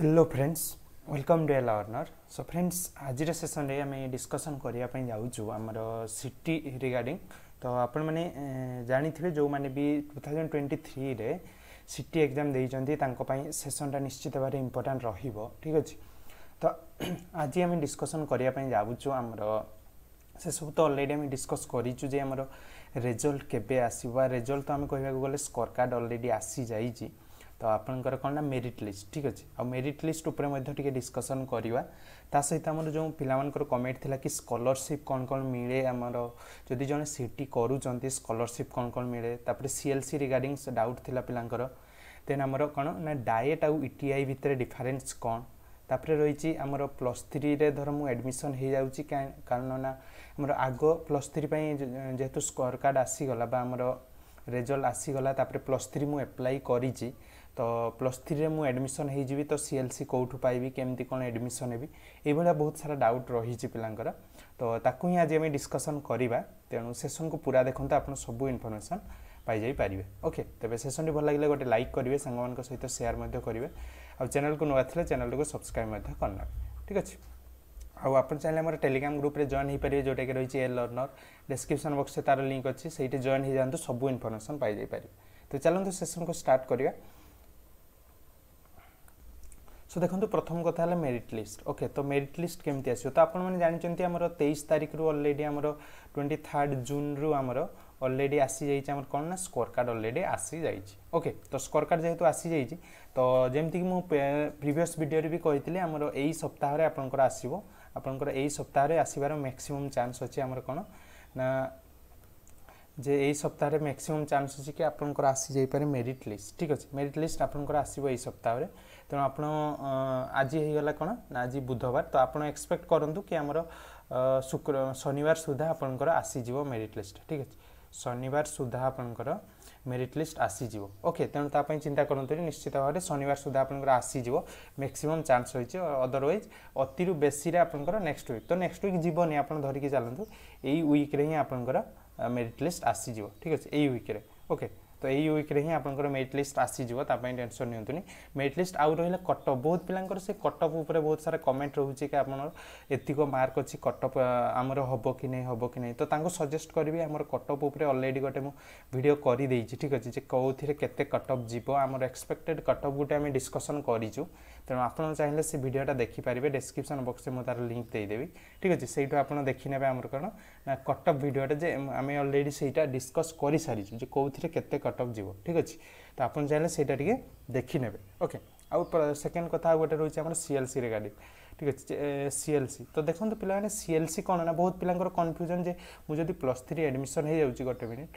hello friends welcome to learner so friends आज session में आम डिस्कसन करने जाऊँ आमर सिटी रिगार्डिंग तो आपण मैंने जानी जो मैंने भी टू थाउजेंड ट्वेंटी थ्री रे सिटी एग्जाम देते सेसनटा निश्चित भाव इम्पोर्टाट रही अच्छे तो आज आम डिस्कसन करने जाऊँ आमर से सब तो अलरेडी आम डिस्कस करजल्ट जे आमर तो आम कह गले कार्ड अलरेडी आसी जाइए ତ ଆପଣଙ୍କର କ'ଣ ନା ମେରିଟ୍ ଲିଷ୍ଟ ଠିକ୍ ଅଛି ଆଉ ମେରିଟ୍ ଲିଷ୍ଟ ଉପରେ ମଧ୍ୟ ଟିକେ ଡିସ୍କସନ୍ କରିବା ତା ସହିତ ଆମର ଯେଉଁ ପିଲାମାନଙ୍କର କମେଣ୍ଟ ଥିଲା କି ସ୍କଲରସିପ୍ କ'ଣ କ'ଣ ମିଳେ ଆମର ଯଦି ଜଣେ ସି ଟି କରୁଛନ୍ତି ସ୍କଲରସିପ୍ କ'ଣ କ'ଣ ମିଳେ ତାପରେ C L C regarding doubt ଥିଲା ପିଲାଙ୍କର ଦେନ୍ ଆମର କ'ଣ ନା ଡାଏଟ୍ ଆଉ ଇ ଟି ଆଇ ଭିତରେ ଡିଫରେନ୍ସ କ'ଣ ତାପରେ ରହିଛି ଆମର ପ୍ଲସ୍ ଥ୍ରୀରେ ଧର ମୁଁ ଆଡ଼ମିସନ୍ ହେଇଯାଉଛି କାରଣ ନା ଆମର ଆଗ ପ୍ଲସ୍ ଥ୍ରୀ ପାଇଁ ଯେହେତୁ ସ୍କୋର କାର୍ଡ଼ ଆସିଗଲା ବା ଆମର ରେଜଲ୍ଟ ଆସିଗଲା ତାପରେ ପ୍ଲସ୍ ଥ୍ରୀ ମୁଁ ଆପ୍ଲାଏ କରିଛି ତ ପ୍ଲସ୍ ଥ୍ରୀରେ ମୁଁ ଆଡ଼ମିସନ୍ ହୋଇଯିବି ତ ସି ଏଲ୍ ସି କେଉଁଠୁ ପାଇବି କେମିତି କ'ଣ ଆଡ଼ମିସନ୍ ହେବି ଏଇଭଳିଆ ବହୁତ ସାରା ଡାଉଟ୍ ରହିଛି ପିଲାଙ୍କର ତ ତାକୁ ହିଁ ଆଜି ଆମେ ଡିସ୍କସନ୍ କରିବା ତେଣୁ ସେସନ୍କୁ ପୁରା ଦେଖନ୍ତୁ ଆପଣ ସବୁ ଇନଫର୍ମେସନ୍ ପାଇଯାଇପାରିବେ ଓକେ ତେବେ ସେସନ୍ଟି ଭଲ ଲାଗିଲେ ଗୋଟେ ଲାଇକ୍ କରିବେ ସାଙ୍ଗମାନଙ୍କ ସହିତ ସେୟାର୍ ମଧ୍ୟ କରିବେ ଆଉ ଚ୍ୟାନେଲ୍କୁ ନୂଆ ଥିଲେ ଚ୍ୟାନେଲ୍କୁ ସବସ୍କ୍ରାଇବ୍ ମଧ୍ୟ କରିନେବେ ଠିକ୍ ଅଛି ଆଉ ଆପଣ ଚାହିଁଲେ ଆମର ଟେଲିଗ୍ରାମ୍ ଗ୍ରୁପ୍ରେ ଜଏନ୍ ହୋଇପାରିବେ ଯେଉଁଟାକି ରହିଛି ଏ ଲର୍ଣ୍ଣର ଡେସ୍କ୍ରିପ୍ସନ୍ ବକ୍ସରେ ତାର ଲିଙ୍କ୍ ଅଛି ସେଇଠି ଜଏନ୍ ହୋଇଯାଆନ୍ତୁ ସବୁ ଇନଫର୍ମେସନ୍ ପାଇଯାଇପାରିବେ ତ ଚାଲନ୍ତୁ ସେସନ୍କୁ ଷ୍ଟାର୍ଟ କରିବା সো দেখুন প্রথম কথা হল মেরিট লিষ্ট ওকে তো মেরিট লিষ্ট কেমি আসবে তো আপনার জাঁচান আমার তেইশ তারিখ রু অলরেডি আমার টোয়েন্টি থার্ড জুন রু আমার অলরেডি আসি যাই আমার কোণ না স্কোর কার্ড অলরেডি আসি যাই ওকে তো স্কোর কার্ড যেহেতু আসি যাই তো যেমি মু প্রিভিয়স ভিডিওরে বি কইলি আমার এই সপ্তাহে আপনার আসব আপনার এই সপ্তাহে আসবার ম্যাক্সিমম চান্স অছে আমার কোণ না যে এই সপ্তাহে ম্যাক্সিমম চান্স আছে কি আপনার আসিযাইপরে মেরিট লিষ্ট ঠিক আছে মেরিট লিষ্ট আপনার আসব এই সপ্তাহে তেমন আপনার আজ হয়েগলা কোণ না আজ বুধবার তো আপনার এক্সপেক্ট করতু কি আমার শুক্র শনিবার সুদ্ধা আপনার আসিযোগ মেরিট লিষ্ট ঠিক আছে শনিবার সুদ্ধা আপনার মেরিট লিষ্ট আসিযোগ ওকে তেমন তাপাই চিন্তা করতু নিশ্চিত ভাবে শনিবার সুদ্ধা আপনার আসিযোগ ম্যাক্সিমম চান্স রয়েছে অদরওয়াইজ অতিরু বেশিরে আপনার নেক্সট উইক তো নেক্সট উইক যাবনি আপনার ধরিকি চালু এই উইক্রে হি আপনার মেরিট লিষ্ট আসিযোগ ঠিক আছে এই ୱିକ୍ରେ ওকে তো এই ୱିକ୍ରେ ହିଁ ଆପଣଙ୍କର ମେରିଟ୍ ଲିଷ୍ଟ ଆସିଯିବ ତା ପାଇଁ ଟେନସନ୍ ନିଅନ୍ତୁନି ମେରିଟ୍ ଲିଷ୍ଟ ଆଉ ରହିଲା କଟଅଫ୍ ବହୁତ ପିଲାଙ୍କର ସେ କଟଅଫ୍ ଉପରେ ବହୁତ ସାରା କମେଣ୍ଟ ରହୁଛି କି ଆପଣଙ୍କର ଏତିକ ମାର୍କ ଅଛି କଟଅଫ୍ ଆମର ହେବ କି ନାହିଁ ହେବ କି ନାହିଁ ତ ତାଙ୍କୁ ସଜେଷ୍ଟ କରିବି ଆମର କଟଅଫ୍ ଉପରେ ଅଲରେଡ଼ି ଗୋଟେ ମୁଁ ଭିଡ଼ିଓ କରିଦେଇଛି ଠିକ୍ ଅଛି ଯେ କେଉଁଥିରେ କେତେ କଟଅଫ୍ ଯିବ ଆମର ଏକ୍ସପେକ୍ଟେଡ଼ କଟଅଫ୍ ଗୋଟେ ଆମେ ଡିସ୍କସନ୍ କରିଛୁ তেমন আপনার চাইলে সে ভিডিওটা দেখিপারে ডেসক্রিপশন বক্সে মু তার লিঙ্ক দিয়েদেবি ঠিক আছে সেইটু আপনার দেখিনেবে আমার কোণ না কট অফ ভিডিওটা যে আমি অলরেডি সেইটা ডিসকস করে সারিছু যে কোথায় কেতে কট অফ যাব ঠিক আছে তো আপনার চাইলে সেইটা টিকি দেখিনেবে ওকে আউ সেকেন্ড কথা গোটে রয়েছে আমার সিএলসি রিগার্ডিং ঠিক আছে সিএলসি তো দেখুন পিলা মানে সিএলসি কোণ না বহুত পিলাঙ্কর কনফ্যুজন যে মু যদি প্লস থ্রি আডমিশন হয়ে যাচ্ছি গোটে মিনিট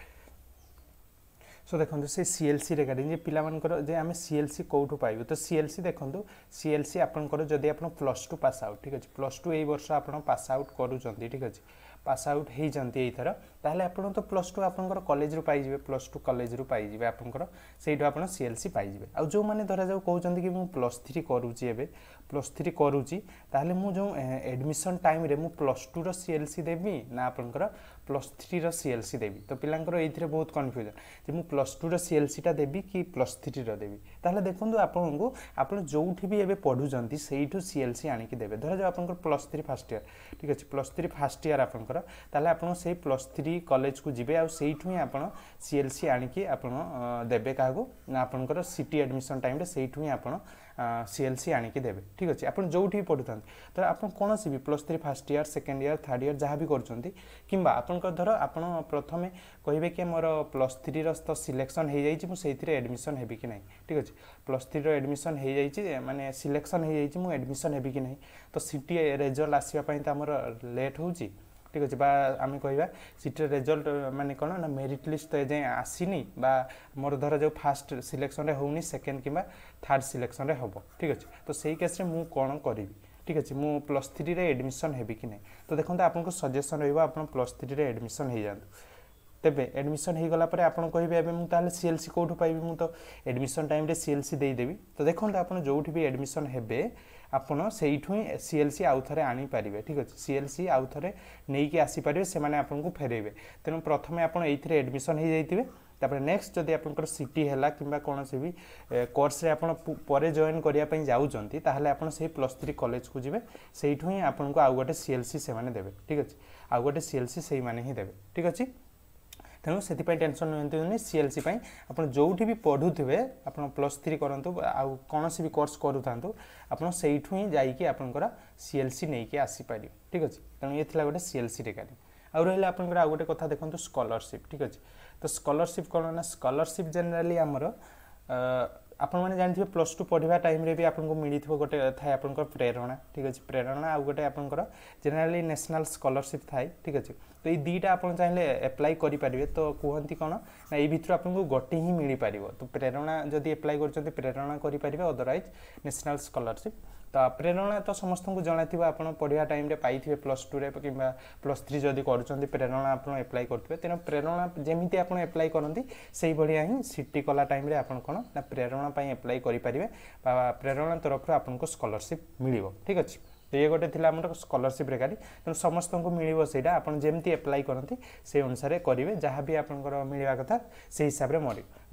সো দেখুন সে সিএলসি রেগার্ডিং যে পিলামানকর যে আমি সিএলসি কোউঠু পাইবু তো সিএলসি দেখুন সিএলসি আপনার যদি আপনার প্লস টু পাস আউট ঠিক আছে প্লস টু এই বর্ষ আপনার পাস আউট করুছেন ঠিক আছে ପାସ୍ ଆଉଟ୍ ହୋଇଛନ୍ତି ଏଇଥର ତାହେଲେ ଆପଣ ତ ପ୍ଲସ୍ ଟୁ ଆପଣଙ୍କର କଲେଜରୁ ପାଇଯିବେ ପ୍ଲସ୍ ଟୁ କଲେଜରୁ ପାଇଯିବେ ଆପଣଙ୍କର ସେଇଠୁ ଆପଣ ସି ଏଲ୍ ସି ପାଇଯିବେ ଆଉ ଯେଉଁମାନେ ଧରାଯାଉ କହୁଛନ୍ତି କି ମୁଁ ପ୍ଲସ୍ ଥ୍ରୀ କରୁଛି ଏବେ ପ୍ଲସ୍ ଥ୍ରୀ କରୁଛି ତାହେଲେ ମୁଁ ଯେଉଁ ଏଡ଼ମିସନ୍ ଟାଇମ୍ରେ ମୁଁ ପ୍ଲସ୍ ଟୁର ସି ଏଲ୍ ସି ଦେବି ନା ଆପଣଙ୍କର ପ୍ଲସ୍ ଥ୍ରୀର ସି ଏଲ୍ ସି ଦେବି ତ ପିଲାଙ୍କର ଏଇଥିରେ ବହୁତ କନଫ୍ୟୁଜନ୍ ଯେ ମୁଁ ପ୍ଲସ୍ ଟୁର ସି ଏଲ୍ ସିଟା ଦେବି କି ପ୍ଲସ୍ ଥ୍ରୀର ଦେବି ତାହେଲେ ଦେଖନ୍ତୁ ଆପଣଙ୍କୁ ଆପଣ ଯେଉଁଠି ବି ଏବେ ପଢ଼ୁଛନ୍ତି ସେଇଠୁ ସି ଏଲ୍ ସି ଆଣିକି ଦେବେ ଧରାଯାଉ ଆପଣଙ୍କର ପ୍ଲସ୍ ଥ୍ରୀ ଫାର୍ଷ୍ଟ ଇୟର୍ ଠିକ୍ ଅଛି ପ୍ଲସ୍ ଥ୍ରୀ ଫାର୍ଷ୍ଟ ଇୟର୍ ଆପଣଙ୍କର ଆପଣଙ୍କର ତାହେଲେ ଆପଣ ସେଇ ପ୍ଲସ୍ ଥ୍ରୀ କଲେଜକୁ ଯିବେ ଆଉ ସେଇଠୁ ହିଁ ଆପଣ ସି ଏଲ୍ ସି ଆଣିକି ଆପଣ ଦେବେ କାହାକୁ ନା ଆପଣଙ୍କର ସିଟି ଆଡ଼ମିସନ୍ ଟାଇମ୍ରେ ସେଇଠୁ ହିଁ ଆପଣ ସି ଏଲ୍ ସି ଆଣିକି ଦେବେ ଠିକ୍ ଅଛି ଆପଣ ଯେଉଁଠି ବି ପଢ଼ୁଥାନ୍ତି ତ ଆପଣ କୌଣସି ବି plus three first year second year third year ଯାହା ବି କରୁଛନ୍ତି କିମ୍ବା ଆପଣଙ୍କର ଧର ଆପଣ ପ୍ରଥମେ କହିବେ କି ମୋର ପ୍ଲସ୍ ଥ୍ରୀର ତ ସିଲେକ୍ସନ୍ ହୋଇଯାଇଛି ମୁଁ ସେଇଥିରେ ଆଡ଼ମିସନ୍ ହେବି କି ନାହିଁ ଠିକ୍ ଅଛି ପ୍ଲସ୍ ଥ୍ରୀର ଆଡ଼ମିସନ୍ ହୋଇଯାଇଛି ମାନେ ସିଲେକ୍ସନ୍ ହୋଇଯାଇଛି ମୁଁ ଆଡ଼ମିସନ୍ ହେବି କି ନାହିଁ ତ ସିଟି ରେଜଲ୍ଟ ଆସିବା ପାଇଁ ତ ଆମର ଲେଟ୍ ହେଉଛି ঠিক আছে বা আমি କହିବା কোন ରେଜଲ୍ଟ ମାନେ କ'ଣ ନା ମେରିଟ୍ ଲିଷ୍ଟ ତ ଏଯାଏଁ ଆସିନି ବା ମୋର ଧରାଯାଉ ଫାର୍ଷ୍ଟ ସିଲେକ୍ସନରେ ହେଉନି ସେକେଣ୍ଡ କିମ୍ବା ଥାର୍ଡ଼ ସିଲେକ୍ସନରେ ହେବ ଠିକ୍ ଅଛି ତ ସେଇ କେସ୍ରେ ମୁଁ କ'ଣ କରିବି ঠিক আছে মু 3 রে এডমিশন হেবি কি না তো দেখুন সাজেশন রইবো আপন প্লাস 3 রে এডমিশন হয়ে যাতে তেবে এডমিশন হয়ে গলা পরে আপন কহবে এবে মু তাহলে সিএলসি কোঠু পাইবি মু তো এডমিশন রে সিএলসি দেই দেবি তো দেখুন আপন যেটি বি এডমিশন হেবে ଆପଣ ସେଇଠୁ ହିଁ ସି ଏଲ୍ ସି ଆଉଥରେ ଆଣିପାରିବେ ଠିକ୍ ଅଛି ସି ଏଲ୍ ସି ଆଉଥରେ ନେଇକି ଆସିପାରିବେ ସେମାନେ ଆପଣଙ୍କୁ ଫେରେଇବେ ତେଣୁ ପ୍ରଥମେ ଆପଣ ଏଇଥିରେ ଆଡ଼ମିସନ୍ ହୋଇଯାଇଥିବେ ତାପରେ ନେକ୍ସଟ ଯଦି ଆପଣଙ୍କର ସିଟି ହେଲା କିମ୍ବା କୌଣସି ବି କୋର୍ସରେ ଆପଣ ପରେ ଜଏନ୍ କରିବା ପାଇଁ ଯାଉଛନ୍ତି ତାହେଲେ ଆପଣ ସେହି ପ୍ଲସ୍ ଥ୍ରୀ କଲେଜକୁ ଯିବେ ସେଇଠୁ ହିଁ ଆପଣଙ୍କୁ ଆଉ ଗୋଟେ ସି ଏଲ୍ ସି ସେମାନେ ଦେବେ ଠିକ୍ ଅଛି ଆଉ ଗୋଟେ ସି ଏଲ୍ ସି ସେଇମାନେ ହିଁ ଦେବେ ଠିକ୍ ଅଛି ତେଣୁ ସେଥିପାଇଁ ଟେନସନ୍ ନିଅନ୍ତୁନି ସି ଏଲ୍ ସି ପାଇଁ ଆପଣ ଯେଉଁଠି ବି ପଢ଼ୁଥିବେ ଆପଣ ପ୍ଲସ୍ ଥ୍ରୀ କରନ୍ତୁ ଆଉ କୌଣସି ବି କୋର୍ସ କରୁଥାନ୍ତୁ ଆପଣ ସେଇଠୁ ହିଁ ଯାଇକି ଆପଣଙ୍କର ସି ଏଲ୍ ସି ନେଇକି ଆସିପାରିବେ ଠିକ୍ ଅଛି ତେଣୁ ଇଏ ଥିଲା ଗୋଟେ ସି ଏଲ୍ ସି ରେଗାର୍ଡିଂ ଆଉ ରହିଲା ଆପଣଙ୍କର ଆଉ ଗୋଟେ କଥା ଦେଖନ୍ତୁ ସ୍କଲରସିପ୍ ଠିକ୍ ଅଛି ତ ସ୍କଲରସିପ୍ କ'ଣ ନା ସ୍କଲରସିପ୍ ଜେନେରାଲି ଆମର ଆପଣମାନେ ଜାଣିଥିବେ ପ୍ଲସ୍ ଟୁ ପଢ଼ିବା ଟାଇମ୍ରେ ବି ଆପଣଙ୍କୁ ମିଳିଥିବ ଗୋଟେ ଥାଏ ଆପଣଙ୍କର ପ୍ରେରଣା ଠିକ୍ ଅଛି ପ୍ରେରଣା ଆଉ ଗୋଟେ ଆପଣଙ୍କର ଜେନେରାଲି ନ୍ୟାସନାଲ୍ ସ୍କଲରସିପ୍ ଥାଏ ଠିକ୍ ଅଛି ତ ଏଇ ଦୁଇଟା ଆପଣ ଚାହିଁଲେ ଆପ୍ଲାଏ କରିପାରିବେ ତ କୁହନ୍ତି କ'ଣ ନା ଏଇ ଭିତରୁ ଆପଣଙ୍କୁ ଗୋଟେ ହିଁ ମିଳିପାରିବ ତ ପ୍ରେରଣା ଯଦି ଆପ୍ଲାଏ କରୁଛନ୍ତି ପ୍ରେରଣା କରିପାରିବେ ଅଦରୱାଇଜ୍ ନ୍ୟାସନାଲ୍ ସ୍କଲରସିପ୍ ତ ପ୍ରେରଣା ତ ସମସ୍ତଙ୍କୁ ଜଣାଇଥିବ ଆପଣ ପଢ଼ିବା ଟାଇମ୍ରେ ପାଇଥିବେ ପ୍ଲସ୍ ଟୁରେ କିମ୍ବା ପ୍ଲସ୍ ଥ୍ରୀ ଯଦି କରୁଛନ୍ତି ପ୍ରେରଣା ଆପଣ ଆପ୍ଲାଏ କରୁଥିବେ ତେଣୁ ପ୍ରେରଣା ଯେମିତି ଆପଣ ଆପ୍ଲାଏ କରନ୍ତି ସେଇଭଳିଆ ହିଁ ସିଟି କଲା ଟାଇମ୍ରେ ଆପଣ କ'ଣ ନା ପ୍ରେରଣା ପାଇଁ ଆପ୍ଲାଏ କରିପାରିବେ ବା ପ୍ରେରଣା ତରଫରୁ ଆପଣଙ୍କୁ ସ୍କଲାରସିପ୍ ମିଳିବ ଠିକ୍ ଅଛି ଇଏ ଗୋଟେ ଥିଲା ଆମର ସ୍କଲାରସିପ୍ରେ କାଲି ତେଣୁ ସମସ୍ତଙ୍କୁ ମିଳିବ ସେଇଟା ଆପଣ ଯେମିତି ଆପ୍ଲାଏ କରନ୍ତି ସେ ଅନୁସାରେ କରିବେ ଯାହା ବି ଆପଣଙ୍କର ମିଳିବା କଥା ସେଇ ହିସାବରେ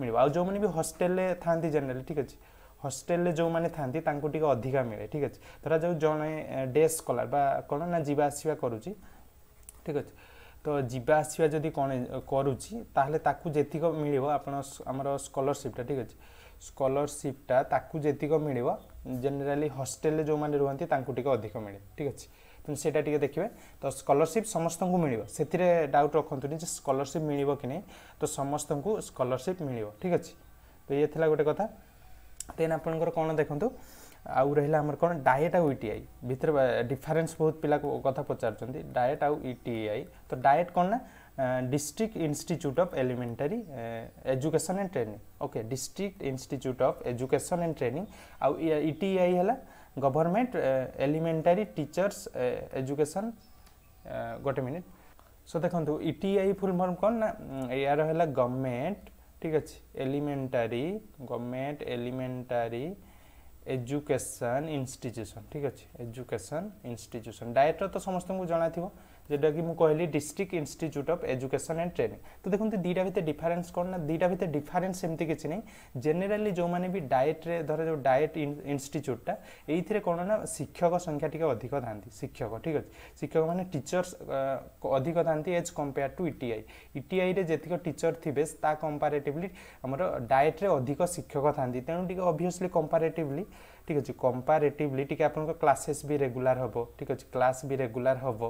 ମିଳିବ ଆଉ ଯେଉଁମାନେ ବି ହଷ୍ଟେଲରେ ଥାଆନ୍ତି ଜେନେରାଲି ଠିକ୍ ଅଛି ହଷ୍ଟେଲରେ ଯେଉଁମାନେ ଥାନ୍ତି ତାଙ୍କୁ ଟିକେ ଅଧିକା ମିଳେ ଠିକ୍ ଅଛି ଧରାଯାଉ ଜଣେ ଡେ ସ୍କଲାର ବା କ'ଣ ନା ଯିବା ଆସିବା କରୁଛି ଠିକ୍ ଅଛି ତ ଯିବା ଆସିବା ଯଦି କ'ଣ କରୁଛି ତାହେଲେ ତାକୁ ଯେତିକ ମିଳିବ ଆପଣ ଆମର ସ୍କଲରସିପ୍ଟା ଠିକ୍ ଅଛି ସ୍କଲରସିପ୍ଟା ତାକୁ ଯେତିକ ମିଳିବ ଜେନେରାଲି ହଷ୍ଟେଲରେ ଯେଉଁମାନେ ରୁହନ୍ତି ତାଙ୍କୁ ଟିକେ ଅଧିକ ମିଳେ ଠିକ୍ ଅଛି କିନ୍ତୁ ସେଇଟା ଟିକେ ଦେଖିବେ ତ ସ୍କଲରସିପ୍ ସମସ୍ତଙ୍କୁ ମିଳିବ ସେଥିରେ ଡାଉଟ୍ ରଖନ୍ତୁନି ଯେ ସ୍କଲରସିପ୍ ମିଳିବ କି ନାହିଁ ତ ସମସ୍ତଙ୍କୁ ସ୍କଲରସିପ୍ ମିଳିବ ଠିକ୍ ଅଛି ତ ଇଏ ଥିଲା ଗୋଟେ କଥା ଦେନ୍ ଆପଣଙ୍କର କ'ଣ ଦେଖନ୍ତୁ ଆଉ ରହିଲା ଆମର କ'ଣ ଡାଏଟ୍ ଆଉ ଇ ଟି ଆଇ ଭିତରେ ଡିଫରେନ୍ସ ବହୁତ ପିଲା କଥା ପଚାରୁଛନ୍ତି ଡାଏଟ୍ ଆଉ ଇ ଟି ଆଇ ତ ଡାଏଟ୍ କ'ଣ ନା district institute of elementary education and training okay district institute of education and training ଆଉ ଇ ଟି ଆଇ ହେଲା ଗଭର୍ଣ୍ଣମେଣ୍ଟ ଏଲିମେଣ୍ଟାରୀ ଟିଚର୍ସ ଏଜୁକେସନ୍ ଗୋଟେ ମିନିଟ୍ ସୋ ଦେଖନ୍ତୁ E T I full form କ'ଣ ନା ଏହାର ହେଲା ଗଭର୍ଣ୍ଣମେଣ୍ଟ ঠিক আছে elementary government elementary education institution ঠিক আছে এজুকেশন ইনস্টিট্যুশন ডায়েটর তো সমস্ত জনা থাকবে যেটা কি মু কহিলি district institute of education and training তো দেখুন দুইটা ভিতরে ডিফারেন্স কোণ না দুইটা ভিতরে ডিফারেন্স সেমতি কিছু নেই জেনারেলি যে বি ডায়েট্রে ধর যে ডায়েট ইনস্টিচ্যুটটা এইথিরে কোণ না শিক্ষক সংখ্যা টিকে অধিক থাকে শিক্ষক ঠিক আছে শিক্ষক মানে টিচর্স অধিক থাকে এজ কম্পেয়ার টু ইটিআই ইটিআইরে যেতক টিচর থিবে তা কম্পারেটিভলি আমার ডায়েট্রে অধিক শিক্ষক থাকে তেমন টিকে অবভিয়সলি কম্পারেটিভলি ঠিক আছে কম্পারেটিভলি টিকে আপনার ক্লাসেস বি রেগুলার হব ঠিক আছে ক্লাস বি রেগুলার হব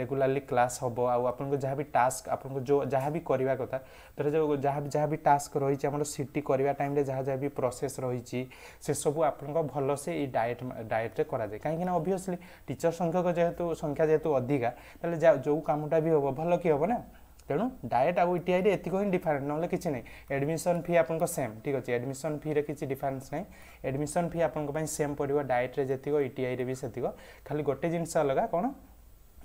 ରେଗୁଲାରଲି କ୍ଲାସ୍ ହେବ ଆଉ ଆପଣଙ୍କ ଯାହା ବି ଟାସ୍କ ଆପଣଙ୍କୁ ଯେଉଁ ଯାହା ବି କରିବା କଥା ଧର ଯେଉଁ ଯାହା ବି ଯାହା ବି ଟାସ୍କ ରହିଛି ଆମର ସି ଟି କରିବା ଟାଇମ୍ରେ ଯାହା ଯାହା ବି ପ୍ରୋସେସ୍ ରହିଛି ସେସବୁ ଆପଣଙ୍କ ଭଲସେ ଏଇ ଡାଏଟ୍ ଡାଏଟ୍ରେ କରାଯାଏ କାହିଁକିନା ଅଭିୟସ୍ଲି ଟିଚର୍ ସଂଖ୍ୟକ ଯେହେତୁ ସଂଖ୍ୟା ଯେହେତୁ ଅଧିକା ତାହେଲେ ଯେଉଁ କାମଟା ବି ହେବ ଭଲ କି ହେବ ନା ତେଣୁ ଡାଏଟ୍ ଆଉ ଇ ରେ ଏତିକ ହିଁ ଡିଫରେଣ୍ଟ ନହେଲେ କିଛି ନାହିଁ ଆଡ଼ମିସନ୍ ଫି ଆପଣଙ୍କ ସେମ୍ ଠିକ୍ ଅଛି ଆଡ଼ମିସନ୍ ଫିରେ କିଛି ଡିଫରେନ୍ସ ନାହିଁ ଆଡ଼ମିସନ୍ ଫି ଆପଣଙ୍କ ପାଇଁ ସେମ୍ ପଡ଼ିବ ଡାଏଟ୍ରେ ଯେତିକ ଇଟିଆଇରେ ବି ସେତିକ ଖାଲି ଗୋଟେ ଜିନିଷ ଅଲଗା କ'ଣ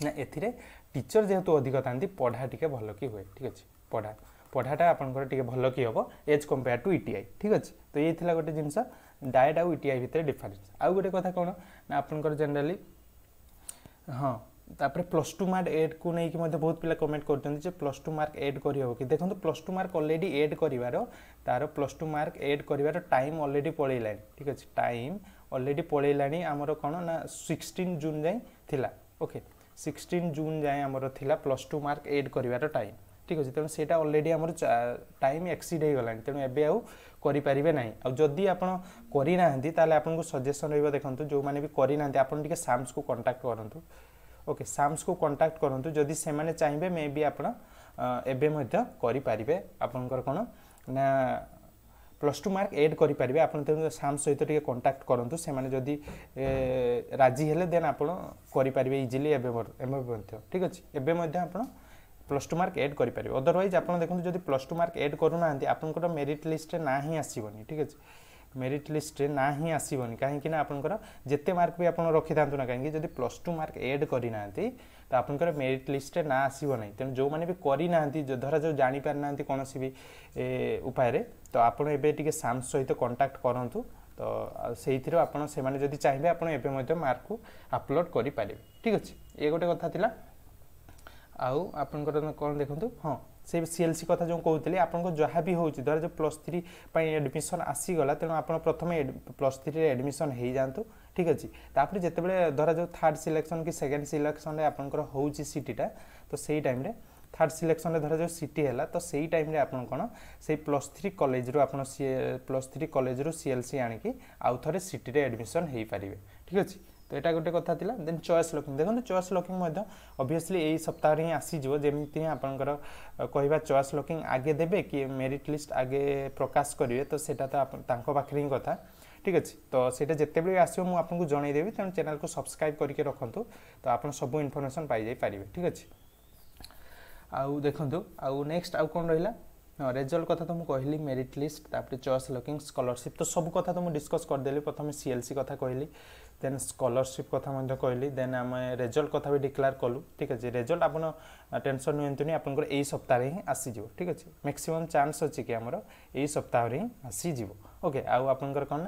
ନା ଏଥିରେ ଟିଚର୍ ଯେହେତୁ ଅଧିକ ଥାନ୍ତି ପଢ଼ା ଟିକେ ଭଲ କି ହୁଏ ଠିକ୍ ଅଛି ପଢ଼ା ପଢ଼ାଟା ଆପଣଙ୍କର ଟିକେ ଭଲ କି ହେବ as compare to E I ଠିକ୍ ଅଛି ତ ଏଇ ଥିଲା ଗୋଟେ ଜିନିଷ ଡାଏଟ୍ ଆଉ ଇ ଟି ଆଇ ଭିତରେ ଡିଫରେନ୍ସ ଆଉ ଗୋଟେ କଥା କ'ଣ ନା ଆପଣଙ୍କର ଜେନେରାଲି ହଁ ତାପରେ ପ୍ଲସ୍ ଟୁ ମାର୍କ ଏଡ଼୍କୁ ନେଇକି ମଧ୍ୟ ବହୁତ ପିଲା କମେଣ୍ଟ କରୁଛନ୍ତି ଯେ ପ୍ଲସ୍ ଟୁ ମାର୍କ ଏଡ଼୍ କରିହେବ କି ଦେଖନ୍ତୁ plus two mark already add କରିବାର ତା'ର ପ୍ଲସ୍ ଟୁ ମାର୍କ ଏଡ଼୍ କରିବାର ଟାଇମ୍ ଅଲରେଡ଼ି ପଳେଇଲାଣି ଠିକ୍ ଅଛି ଟାଇମ୍ ଅଲରେଡ଼ି ପଳେଇଲାଣି ଆମର କ'ଣ ନା ସିକ୍ସଟିନ୍ ଜୁନ୍ ଯାଏଁ ଥିଲା ଓକେ ସିକ୍ସଟିନ୍ ଜୁନ୍ ଯାଏଁ ଆମର ଥିଲା ପ୍ଲସ୍ ଟୁ ମାର୍କ ଏଡ଼୍ କରିବାର ଟାଇମ୍ ଠିକ୍ ଅଛି ତେଣୁ ସେଇଟା ଅଲରେଡ଼ି ଆମର ଟାଇମ୍ ଏକ୍ସିଡ୍ ହୋଇଗଲାଣି ତେଣୁ ଏବେ ଆଉ କରିପାରିବେ ନାହିଁ ଆଉ ଯଦି ଆପଣ କରିନାହାନ୍ତି ତାହେଲେ ଆପଣଙ୍କୁ ସଜେସନ୍ ରହିବ ଦେଖନ୍ତୁ ଯେଉଁମାନେ ବି କରିନାହାନ୍ତି ଆପଣ ଟିକେ ସାମ୍ସକୁ କଣ୍ଟାକ୍ଟ କରନ୍ତୁ ওকে ସାମ୍ସକୁ କଣ୍ଟାକ୍ଟ କରନ୍ତୁ ଯଦି ସେମାନେ ଚାହିଁବେ ମେ ବି ଆପଣ ଏବେ ମଧ୍ୟ କରିପାରିବେ ଆପଣଙ୍କର କ'ଣ ନା ପ୍ଲସ୍ ଟୁ ମାର୍କ ଏଡ଼୍ କରିପାରିବେ ଆପଣ ତେଣୁ ସାମ୍ ସହିତ ଟିକେ କଣ୍ଟାକ୍ଟ କରନ୍ତୁ ସେମାନେ ଯଦି ରାଜି ହେଲେ ଦେନ୍ ଆପଣ କରିପାରିବେ ଇଜିଲି ଏବେ ଏବେ ମଧ୍ୟ ଠିକ୍ ଅଛି ଏବେ ମଧ୍ୟ ଆପଣ ପ୍ଲସ୍ ଟୁ ମାର୍କ ଏଡ଼୍ କରିପାରିବେ ଅଦରୱାଇଜ୍ ଆପଣ ଦେଖନ୍ତୁ ଯଦି ପ୍ଲସ୍ ଟୁ ମାର୍କ ଏଡ଼୍ କରୁନାହାନ୍ତି ଆପଣଙ୍କର ମେରିଟ୍ ଲିଷ୍ଟରେ ନାଁ ହିଁ ଆସିବନି ଠିକ୍ ଅଛି মেরিট লিষ্টରେ ନା ହିଁ ଆସିବନି କାହିଁକିନା ଆପଣଙ୍କର ଯେତେ ମାର୍କ ବି ଆପଣ ରଖିଥାନ୍ତୁ ନା କାହିଁକି ଯଦି ପ୍ଲସ୍ ଟୁ ମାର୍କ ଏଡ଼୍ କରିନାହାନ୍ତି ତ ଆପଣଙ୍କର ମେରିଟ୍ ଲିଷ୍ଟରେ ନା ଆସିବ ନାହିଁ ତେଣୁ ଯେଉଁମାନେ ବି କରିନାହାନ୍ତି ଧର ଯେଉଁ ଜାଣିପାରିନାହାନ୍ତି କୌଣସି ବି ଉପାୟରେ ତ ଆପଣ ଏବେ ଟିକେ ସାମ୍ସ ସହିତ କଣ୍ଟାକ୍ଟ କରନ୍ତୁ ତ ସେଇଥିରୁ ଆପଣ ସେମାନେ ଯଦି ଚାହିଁବେ ଆପଣ ଏବେ ମଧ୍ୟ ମାର୍କକୁ ଅପଲୋଡ଼ କରିପାରିବେ ଠିକ୍ ଅଛି ଏ ଗୋଟେ କଥା ଥିଲା ଆଉ ଆପଣଙ୍କର କ'ଣ ଦେଖନ୍ତୁ ହଁ ସେ ସିଏଲ୍ସି କଥା ଯେଉଁ କହୁଥିଲେ ଆପଣଙ୍କ ଯାହା ବି ହେଉଛି ଧରାଯାଉ ପ୍ଲସ୍ ଥ୍ରୀ ପାଇଁ ଆଡ଼ମିସନ୍ ଆସିଗଲା ତେଣୁ ଆପଣ ପ୍ରଥମେ ପ୍ଲସ୍ ଥ୍ରୀରେ ଆଡ଼ମିସନ୍ ହେଇଯାଆନ୍ତୁ ଠିକ୍ ଅଛି ତାପରେ ଯେତେବେଳେ ଧରାଯାଉ ଥାର୍ଡ଼ ସିଲେକ୍ସନ୍ କି ସେକେଣ୍ଡ ସିଲେକ୍ସନ୍ରେ ଆପଣଙ୍କର ହେଉଛି ସିଟିଟା ତ ସେଇ ଟାଇମ୍ରେ থার্ড সিলেকশনে ধরা যাও সিটি হেলা তো সেই টাইমে আপনার কোণ সেই প্লস থ্রি কলেজর আপনার প্লস থ্রি কলেজর সিএলসি আনিকি আউথরে সিটিরে আডমিশন হয়ে পারে ঠিক আছে ତ ଏଇଟା ଗୋଟେ କଥା ଥିଲା ଦେନ୍ ଚଏସ୍ ଲକିଂ ଦେଖନ୍ତୁ ଚଏସ୍ ଲକିଂ ମଧ୍ୟ ଅଭିୟସ୍ଲି ଏଇ ସପ୍ତାହରେ ହିଁ ଆସିଯିବ ଯେମିତି ହିଁ ଆପଣଙ୍କର କହିବା ଚଏସ୍ ଲକିଂ ଆଗେ ଦେବେ କି ମେରିଟ୍ ଲିଷ୍ଟ ଆଗେ ପ୍ରକାଶ କରିବେ ତ ସେଇଟା ତ ତାଙ୍କ ପାଖରେ ହିଁ କଥା ঠিক আছে তো সেটা যেতবে আসবে মু আপনার জনাই দেবি তেমন চ্যানেলকে সবসক্রাইব করিকি রাখতু তো আপনার সবু ইনফরমেশন পাই যাই পারিবে ঠিক আছে আউ দেখন্তু আউ নেক্সট আউ কোন রহিলা রেজল্ট কথা তো মু কহিলি মেরিট লিস্ট তারপরে চয়েস লকিং স্কলারশিপ তো সব কথা তো মু ডিসকস করদেলি প্রথমে সিএলসি কথা কহিলি দেন স্কলারশিপ কথা মধ্যে কহিলি দেন আমি রেজল্ট কথা বি ডিক্লেয়ার কলু ঠিক আছে রেজল্ট আপনার টেনশন নিয়ন্তুনি আপনার এই সপ্তাহে হি আসিযোগ ঠিক আছে ম্যাক্সিমম চান্স অছি কি আমার এই সপ্তাহে হি আসিযোগ ওকে আউ আপনার কোণ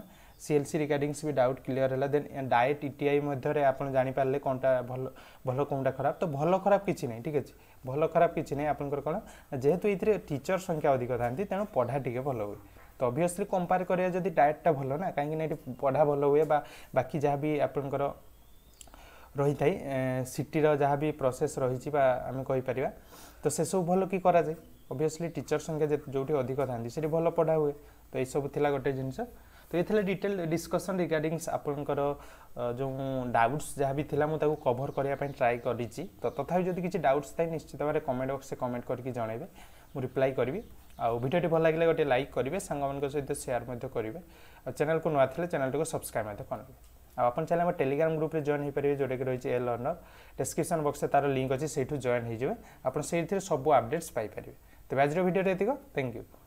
সিএলসি রিগার্ডিংস বি ডাউট ক্লিয়ার হল দেন ডায়েট ইটিআই মধ্যে আপনার জাঁপারে কোনটা ভাল ভাল কোনটা খারাপ তো ভাল খারাপ কিছু নাই ঠিক আছে ভাল খারাপ কিছু নাই আপনার কোণ যেহেতু এই টিচর সংখ্যা অধিক থাকে তেমন পড়া টিকি ভাল হুয়ে ତ অভিୟସଲି କମ୍ପେୟାର କରିବା ଯଦି ଡାଏଟ୍ଟା ଭଲ ନା କାହିଁକିନା ଏଠି ପଢ଼ା ଭଲ ହୁଏ ବା ବାକି ଯାହା ବି ଆପଣଙ୍କର ରହିଥାଏ ସିଟିର ଯାହା ବି ପ୍ରୋସେସ୍ ରହିଛି ବା ଆମେ କହିପାରିବା ତ ସେସବୁ ଭଲ କି କରାଯାଏ ଅଭିୟସଲି ଟିଚର୍ ସଂଖ୍ୟା ଯେଉଁଠି ଅଧିକ ଥାନ୍ତି ସେଠି ଭଲ ପଢ଼ା ହୁଏ ତ ଏସବୁ ଥିଲା ଗୋଟେ ଜିନିଷ ତ ଏ ଥିଲା ଡିଟେଲ୍ ଡିସ୍କସନ୍ ରିଗାର୍ଡ଼ିଙ୍ଗସ୍ ଆପଣଙ୍କର ଯେଉଁ ଡାଉଟ୍ସ ଯାହା ବି ଥିଲା ମୁଁ ତାକୁ କଭର୍ କରିବା ପାଇଁ ଟ୍ରାଏ କରିଛି ତ ତଥାପି ଯଦି କିଛି ଡାଉଟ୍ସ ଥାଏ ନିଶ୍ଚିତ ଭାବରେ କମେଣ୍ଟ ବକ୍ସରେ କମେଣ୍ଟ କରିକି ଜଣାଇବେ ମୁଁ ରିପ୍ଲାଏ କରିବି ଆଉ ଭିଡ଼ିଓଟି ଭଲ ଲାଗିଲେ ଗୋଟିଏ ଲାଇକ୍ କରିବେ ସାଙ୍ଗମାନଙ୍କ ସହିତ ସେୟାର ମଧ୍ୟ କରିବେ ଆଉ ଚ୍ୟାନେଲକୁ ନୂଆ ଥିଲେ ଚ୍ୟାନେଲଟିକୁ ସବସ୍କ୍ରାଇବ୍ ମଧ୍ୟ କରିବେ ଆଉ ଆପଣ ଚାହିଁଲେ ଆମ ଟେଲିଗ୍ରାମ ଗ୍ରୁପରେ ଜଏନ୍ ହୋଇପାରିବେ ଯେଉଁଟାକି ରହିଛି ଏଲ୍ ଅନର୍ ଡେସ୍କ୍ରିପସନ୍ ବକ୍ସରେ ତା'ର ଲିଙ୍କ୍ ଅଛି ସେଇଠୁ ଜଏନ୍ ହୋଇଯିବେ ଆପଣ ସେଇଥିରେ ସବୁ ଅପଡେଟ୍ସ ପାଇପାରିବେ ତେବେ ଆଜିର ଭିଡ଼ିଓଟା ଏତିକ ଥ୍ୟାଙ୍କ ୟୁ